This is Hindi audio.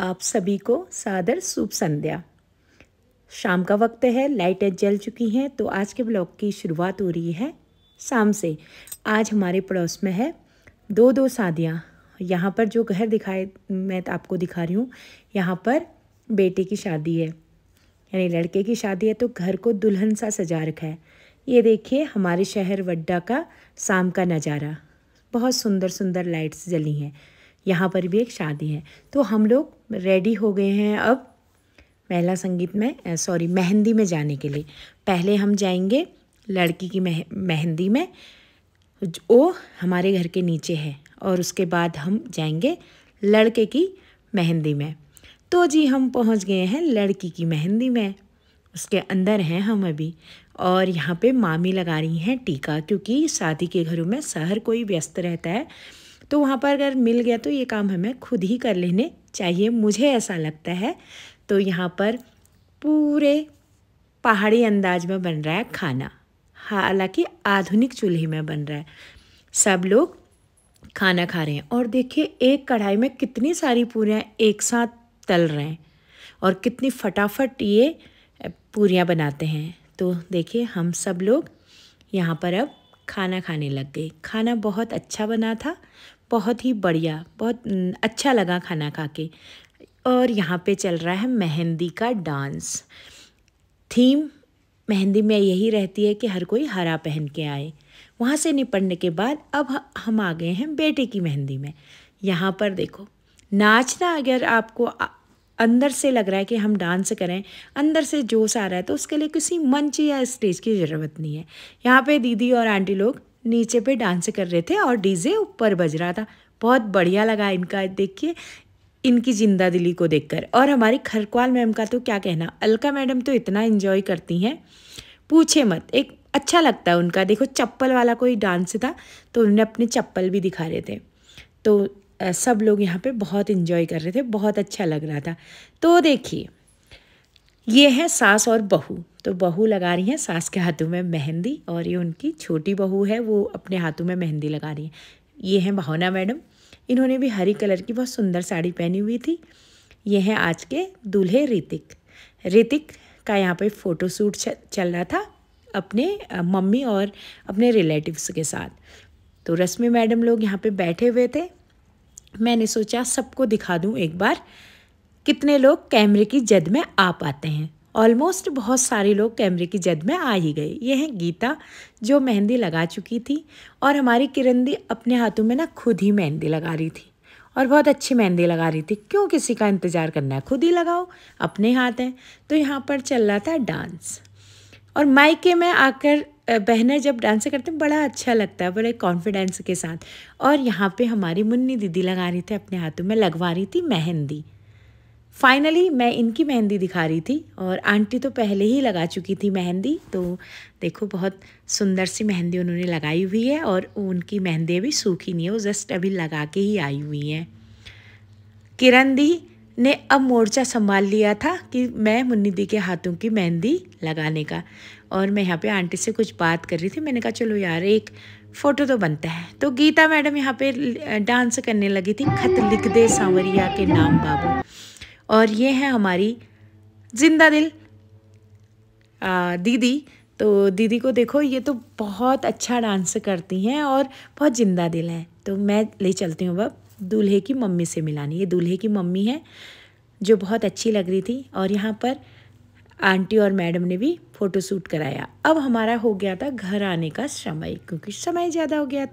आप सभी को सादर शुभ संध्या शाम का वक्त है लाइटें जल चुकी हैं तो आज के ब्लॉग की शुरुआत हो रही है शाम से आज हमारे पड़ोस में है दो दो शादियाँ यहाँ पर जो घर दिखाए मैं तो आपको दिखा रही हूँ यहाँ पर बेटे की शादी है यानी लड़के की शादी है तो घर को दुल्हन सा सजा रखा है ये देखिए हमारे शहर वड्डा का शाम का नज़ारा बहुत सुंदर सुंदर लाइट्स जली हैं यहाँ पर भी एक शादी है तो हम लोग रेडी हो गए हैं अब महिला संगीत में सॉरी मेहंदी में जाने के लिए पहले हम जाएंगे लड़की की मेह मेहंदी में वो हमारे घर के नीचे है और उसके बाद हम जाएंगे लड़के की मेहंदी में तो जी हम पहुंच गए हैं लड़की की मेहंदी में उसके अंदर हैं हम अभी और यहाँ पे मामी लगा रही हैं टीका क्योंकि शादी के घरों में शहर कोई व्यस्त रहता है तो वहाँ पर अगर मिल गया तो ये काम हमें खुद ही कर लेने चाहिए मुझे ऐसा लगता है तो यहाँ पर पूरे पहाड़ी अंदाज में बन रहा है खाना हालांकि आधुनिक चूल्हे में बन रहा है सब लोग खाना खा रहे हैं और देखिए एक कढ़ाई में कितनी सारी पूरियाँ एक साथ तल रहे हैं और कितनी फटाफट ये पूरियाँ बनाते हैं तो देखिए हम सब लोग यहाँ पर अब खाना खाने लग गए खाना बहुत अच्छा बना था बहुत ही बढ़िया बहुत अच्छा लगा खाना खा के और यहाँ पे चल रहा है मेहंदी का डांस थीम मेहंदी में यही रहती है कि हर कोई हरा पहन के आए वहाँ से निपटने के बाद अब हम आ गए हैं बेटे की मेहंदी में यहाँ पर देखो नाचना अगर आपको अंदर से लग रहा है कि हम डांस करें अंदर से जोश आ रहा है तो उसके लिए किसी मंच या स्टेज की ज़रूरत नहीं है यहाँ पे दीदी और आंटी लोग नीचे पे डांस कर रहे थे और डीजे ऊपर बज रहा था बहुत बढ़िया लगा इनका देखिए इनकी जिंदा दिली को देखकर और हमारी खरकवाल मैम का तो क्या कहना अलका मैडम तो इतना इन्जॉय करती हैं पूछे मत एक अच्छा लगता है उनका देखो चप्पल वाला कोई डांस था तो उन्होंने अपने चप्पल भी दिखा रहे थे तो सब लोग यहाँ पे बहुत इन्जॉय कर रहे थे बहुत अच्छा लग रहा था तो देखिए ये है सास और बहू तो बहू लगा रही हैं सास के हाथों में मेहंदी और ये उनकी छोटी बहू है वो अपने हाथों में मेहंदी लगा रही हैं ये हैं भावना मैडम इन्होंने भी हरी कलर की बहुत सुंदर साड़ी पहनी हुई थी ये हैं आज के दूल्हे ऋतिक ऋतिक का यहाँ पे फ़ोटोशूट चल रहा था अपने मम्मी और अपने रिलेटिव्स के साथ तो रश्मि मैडम लोग यहाँ पे बैठे हुए थे मैंने सोचा सबको दिखा दूँ एक बार कितने लोग कैमरे की जद में आ पाते हैं ऑलमोस्ट बहुत सारे लोग कैमरे की जद में आ ही गए ये हैं गीता जो मेहंदी लगा चुकी थी और हमारी किरण दी अपने हाथों में ना खुद ही मेहंदी लगा रही थी और बहुत अच्छी मेहंदी लगा रही थी क्यों किसी का इंतज़ार करना है खुद ही लगाओ अपने हाथ हैं तो यहाँ पर चल रहा था डांस और मायके में आकर बहनें जब डांस करते हैं बड़ा अच्छा लगता है बड़े कॉन्फिडेंस के साथ और यहाँ पे हमारी मुन्नी दीदी लगा रही थी अपने हाथों में लगवा रही थी मेहंदी फाइनली मैं इनकी मेहंदी दिखा रही थी और आंटी तो पहले ही लगा चुकी थी मेहंदी तो देखो बहुत सुंदर सी मेहंदी उन्होंने लगाई हुई है और उनकी मेहंदी अभी सूखी नहीं है वो जस्ट अभी लगा के ही आई हुई हैं किरण दी ने अब मोर्चा संभाल लिया था कि मैं मुन्नी दी के हाथों की मेहंदी लगाने का और मैं यहाँ पे आंटी से कुछ बात कर रही थी मैंने कहा चलो यार एक फ़ोटो तो बनता है तो गीता मैडम यहाँ पे डांस करने लगी थी खत लिख दे सांवरिया के नाम बाबू और ये है हमारी जिंदा दिल दीदी तो दीदी को देखो ये तो बहुत अच्छा डांस करती हैं और बहुत जिंदा दिल हैं तो मैं ले चलती हूँ अब दूल्हे की मम्मी से मिलानी ये दूल्हे की मम्मी है जो बहुत अच्छी लग रही थी और यहाँ पर आंटी और मैडम ने भी फ़ोटो शूट कराया अब हमारा हो गया था घर आने का समय क्योंकि समय ज़्यादा हो गया था